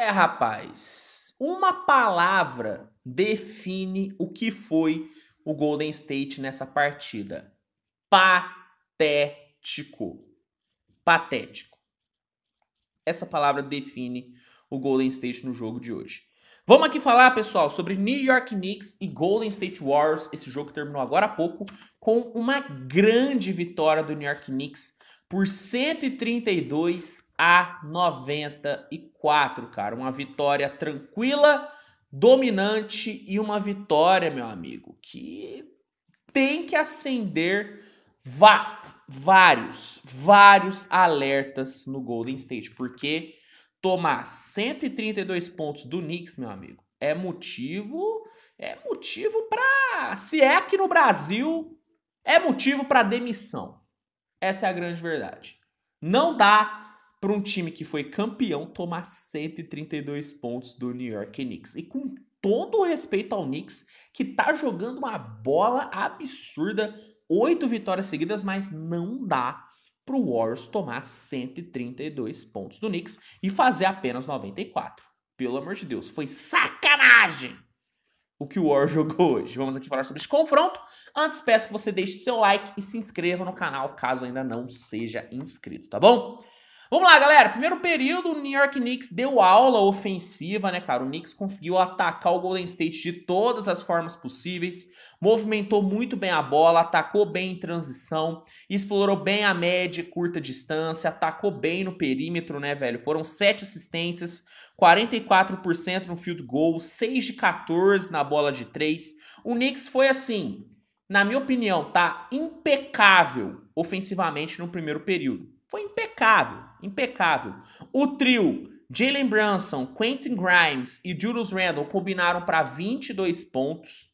É, rapaz. Uma palavra define o que foi o Golden State nessa partida. Patético. Patético. Essa palavra define o Golden State no jogo de hoje. Vamos aqui falar, pessoal, sobre New York Knicks e Golden State Warriors. Esse jogo terminou agora há pouco com uma grande vitória do New York Knicks por 132 a 94, cara. Uma vitória tranquila, dominante e uma vitória, meu amigo, que tem que acender vários, vários alertas no Golden State, porque tomar 132 pontos do Knicks, meu amigo, é motivo, é motivo para, se é aqui no Brasil, é motivo para demissão. Essa é a grande verdade. Não dá para um time que foi campeão tomar 132 pontos do New York Knicks. E com todo o respeito ao Knicks, que tá jogando uma bola absurda, oito vitórias seguidas, mas não dá para o Warriors tomar 132 pontos do Knicks e fazer apenas 94. Pelo amor de Deus, foi sacanagem! o que o War jogou hoje. Vamos aqui falar sobre esse confronto. Antes, peço que você deixe seu like e se inscreva no canal, caso ainda não seja inscrito, tá bom? Vamos lá, galera. Primeiro período, o New York Knicks deu aula ofensiva, né, cara? O Knicks conseguiu atacar o Golden State de todas as formas possíveis, movimentou muito bem a bola, atacou bem em transição, explorou bem a média e curta distância, atacou bem no perímetro, né, velho? Foram sete assistências, 44% no field goal, 6 de 14 na bola de 3. O Knicks foi assim, na minha opinião, tá impecável ofensivamente no primeiro período. Foi impecável, impecável. O trio Jalen Brunson, Quentin Grimes e Julius Randle combinaram para 22 pontos.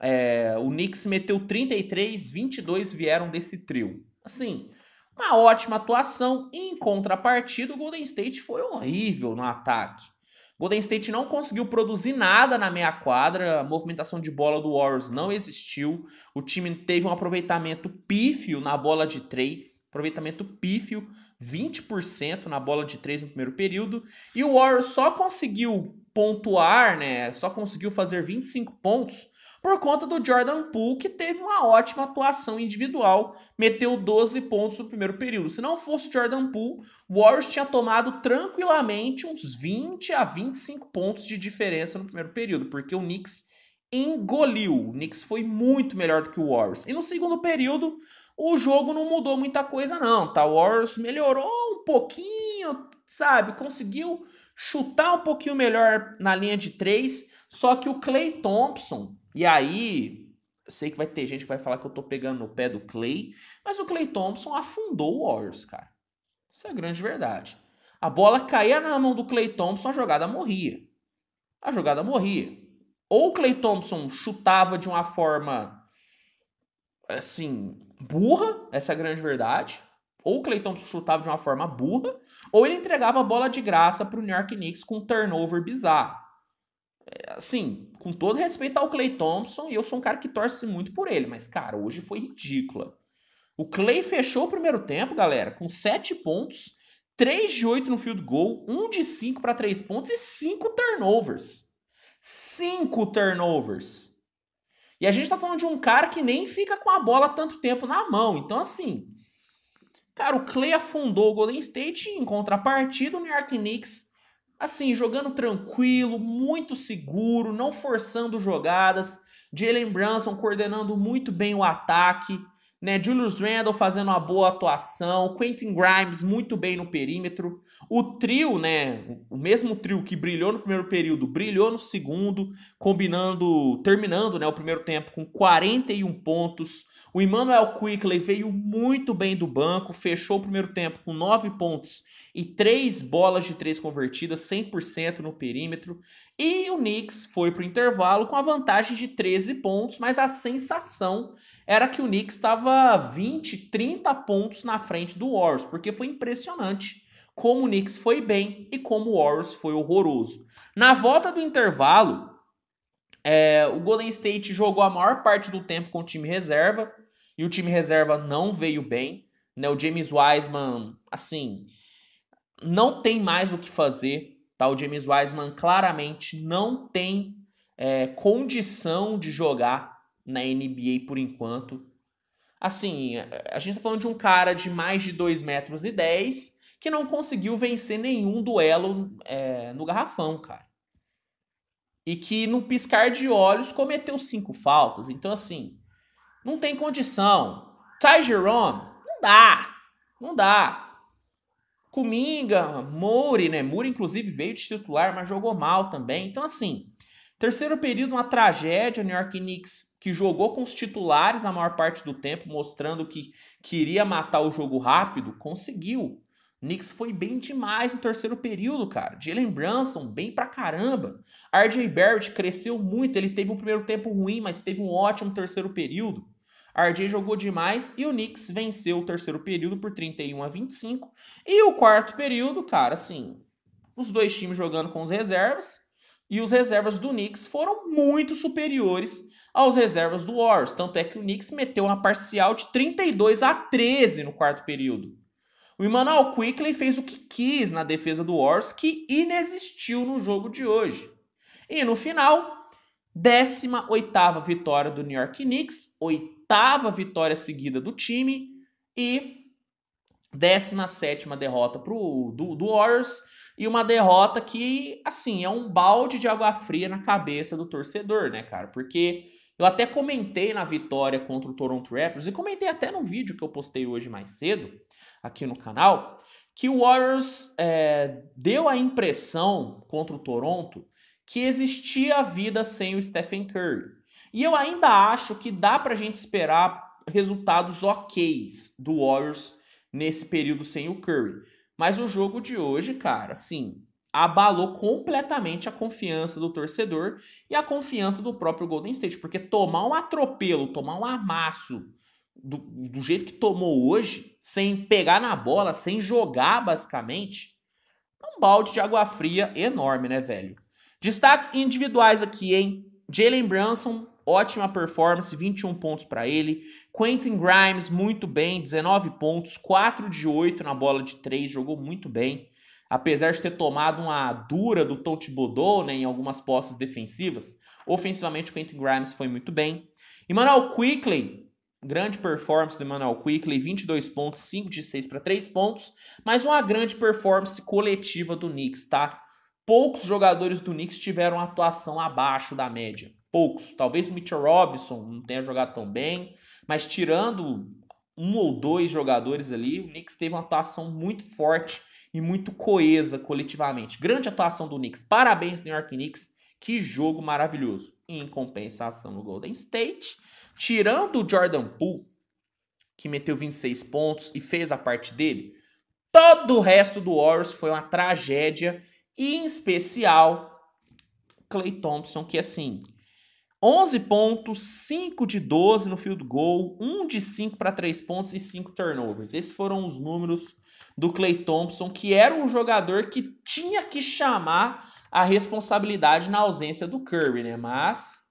É, o Knicks meteu 33, 22 vieram desse trio. Assim, uma ótima atuação, em contrapartida, o Golden State foi horrível no ataque. Golden State não conseguiu produzir nada na meia quadra, a movimentação de bola do Warriors não existiu, o time teve um aproveitamento pífio na bola de 3, aproveitamento pífio, 20% na bola de 3 no primeiro período, e o Warriors só conseguiu pontuar, né, só conseguiu fazer 25 pontos por conta do Jordan Poole, que teve uma ótima atuação individual, meteu 12 pontos no primeiro período. Se não fosse Jordan Poole, o Warriors tinha tomado tranquilamente uns 20 a 25 pontos de diferença no primeiro período, porque o Knicks engoliu. O Knicks foi muito melhor do que o Warriors. E no segundo período, o jogo não mudou muita coisa não, tá? O Warriors melhorou um pouquinho, sabe? Conseguiu chutar um pouquinho melhor na linha de três, só que o Clay Thompson e aí, sei que vai ter gente que vai falar que eu tô pegando no pé do Clay, mas o Clay Thompson afundou o Warriors, cara. Isso é a grande verdade. A bola caía na mão do Clay Thompson, a jogada morria. A jogada morria. Ou o Clay Thompson chutava de uma forma assim, burra, essa é a grande verdade. Ou o Clay Thompson chutava de uma forma burra, ou ele entregava a bola de graça para o New York Knicks com um turnover bizarro. É, assim, com todo respeito ao Clay Thompson, e eu sou um cara que torce muito por ele, mas, cara, hoje foi ridícula. O Clay fechou o primeiro tempo, galera, com 7 pontos, 3 de 8 no field goal, 1 de 5 para 3 pontos e 5 turnovers. 5 turnovers. E a gente tá falando de um cara que nem fica com a bola tanto tempo na mão. Então, assim, cara, o Clay afundou o Golden State e, em contrapartida, o New York Knicks assim, jogando tranquilo, muito seguro, não forçando jogadas. Jalen Brunson coordenando muito bem o ataque. Né? Julius Randle fazendo uma boa atuação. Quentin Grimes muito bem no perímetro. O trio, né? O mesmo trio que brilhou no primeiro período, brilhou no segundo, combinando, terminando né, o primeiro tempo com 41 pontos, o Emmanuel Quickley veio muito bem do banco, fechou o primeiro tempo com 9 pontos e 3 bolas de 3 convertidas, 100% no perímetro. E o Knicks foi para o intervalo com a vantagem de 13 pontos, mas a sensação era que o Knicks estava 20, 30 pontos na frente do Warriors, porque foi impressionante como o Knicks foi bem e como o Warriors foi horroroso. Na volta do intervalo, é, o Golden State jogou a maior parte do tempo com o time reserva e o time reserva não veio bem. Né? O James Wiseman, assim, não tem mais o que fazer. Tá? O James Wiseman claramente não tem é, condição de jogar na NBA por enquanto. Assim, a gente tá falando de um cara de mais de 2 metros e 10 que não conseguiu vencer nenhum duelo é, no garrafão, cara e que num piscar de olhos cometeu cinco faltas. Então, assim, não tem condição. Ty Jerome, não dá. Não dá. Cominga, Moore né? Moore inclusive, veio de titular, mas jogou mal também. Então, assim, terceiro período, uma tragédia. New York Knicks, que jogou com os titulares a maior parte do tempo, mostrando que queria matar o jogo rápido, conseguiu. Knicks foi bem demais no terceiro período, cara. Jalen Brunson, bem pra caramba. RJ Barrett cresceu muito, ele teve um primeiro tempo ruim, mas teve um ótimo terceiro período. RJ jogou demais e o Knicks venceu o terceiro período por 31 a 25. E o quarto período, cara, assim, os dois times jogando com os reservas. E os reservas do Knicks foram muito superiores aos reservas do Warriors. Tanto é que o Knicks meteu uma parcial de 32 a 13 no quarto período. O Emmanuel Quickley fez o que quis na defesa do Wars, que inexistiu no jogo de hoje. E no final, 18ª vitória do New York Knicks, oitava vitória seguida do time e 17ª derrota pro, do, do Warriors e uma derrota que, assim, é um balde de água fria na cabeça do torcedor, né, cara? Porque eu até comentei na vitória contra o Toronto Raptors e comentei até num vídeo que eu postei hoje mais cedo, aqui no canal, que o Warriors é, deu a impressão contra o Toronto que existia a vida sem o Stephen Curry. E eu ainda acho que dá pra gente esperar resultados ok do Warriors nesse período sem o Curry. Mas o jogo de hoje, cara, assim, abalou completamente a confiança do torcedor e a confiança do próprio Golden State, porque tomar um atropelo, tomar um amasso do, do jeito que tomou hoje, sem pegar na bola, sem jogar basicamente, é um balde de água fria enorme, né, velho? Destaques individuais aqui, hein? Jalen Branson, ótima performance, 21 pontos para ele. Quentin Grimes, muito bem, 19 pontos, 4 de 8 na bola de 3, jogou muito bem. Apesar de ter tomado uma dura do Tote Thibodeau né, em algumas posses defensivas, ofensivamente o Quentin Grimes foi muito bem. Emmanuel Quickley, Grande performance do Emmanuel Quickley, 22 pontos, 5 de 6 para 3 pontos, mas uma grande performance coletiva do Knicks, tá? Poucos jogadores do Knicks tiveram atuação abaixo da média. Poucos. Talvez o Mitchell Robinson não tenha jogado tão bem, mas tirando um ou dois jogadores ali, o Knicks teve uma atuação muito forte e muito coesa coletivamente. Grande atuação do Knicks. Parabéns, New York Knicks. Que jogo maravilhoso. Em compensação no Golden State, tirando o Jordan Poole, que meteu 26 pontos e fez a parte dele, todo o resto do Warriors foi uma tragédia, e em especial Clay Thompson, que assim, 11 pontos, 5 de 12 no field goal, 1 de 5 para 3 pontos e 5 turnovers. Esses foram os números do Clay Thompson, que era um jogador que tinha que chamar a responsabilidade na ausência do Curry, né? Mas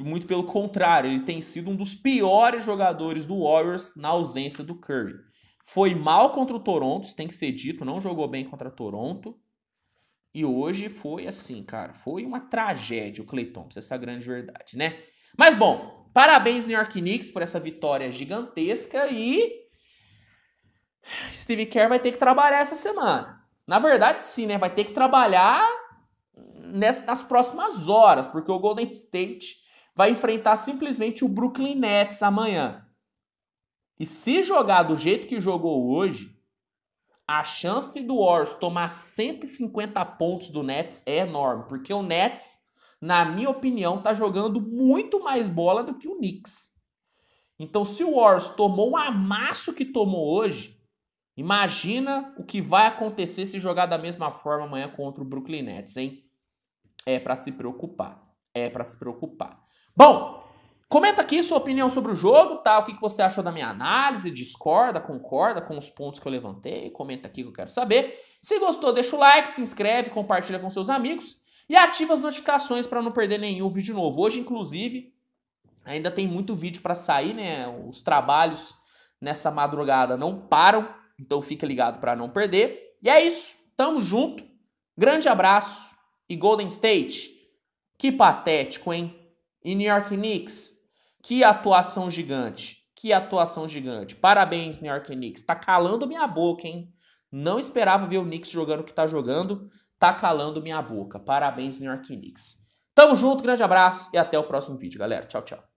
muito pelo contrário, ele tem sido um dos piores jogadores do Warriors na ausência do Curry. Foi mal contra o Toronto, isso tem que ser dito, não jogou bem contra o Toronto. E hoje foi assim, cara, foi uma tragédia o Clayton, essa é a grande verdade, né? Mas bom, parabéns New York Knicks por essa vitória gigantesca e Steve Kerr vai ter que trabalhar essa semana. Na verdade, sim, né? Vai ter que trabalhar nas próximas horas, porque o Golden State vai enfrentar simplesmente o Brooklyn Nets amanhã. E se jogar do jeito que jogou hoje, a chance do Warriors tomar 150 pontos do Nets é enorme, porque o Nets, na minha opinião, tá jogando muito mais bola do que o Knicks. Então, se o Warriors tomou o amasso que tomou hoje, Imagina o que vai acontecer se jogar da mesma forma amanhã contra o Brooklyn Nets, hein? É para se preocupar. É para se preocupar. Bom, comenta aqui sua opinião sobre o jogo, tá? O que você achou da minha análise? Discorda, concorda com os pontos que eu levantei? Comenta aqui que eu quero saber. Se gostou, deixa o like, se inscreve, compartilha com seus amigos e ativa as notificações para não perder nenhum vídeo novo. Hoje, inclusive, ainda tem muito vídeo para sair, né? Os trabalhos nessa madrugada não param. Então fica ligado para não perder. E é isso. Tamo junto. Grande abraço. E Golden State, que patético, hein? E New York Knicks, que atuação gigante. Que atuação gigante. Parabéns, New York Knicks. Tá calando minha boca, hein? Não esperava ver o Knicks jogando o que tá jogando. Tá calando minha boca. Parabéns, New York Knicks. Tamo junto, grande abraço e até o próximo vídeo, galera. Tchau, tchau.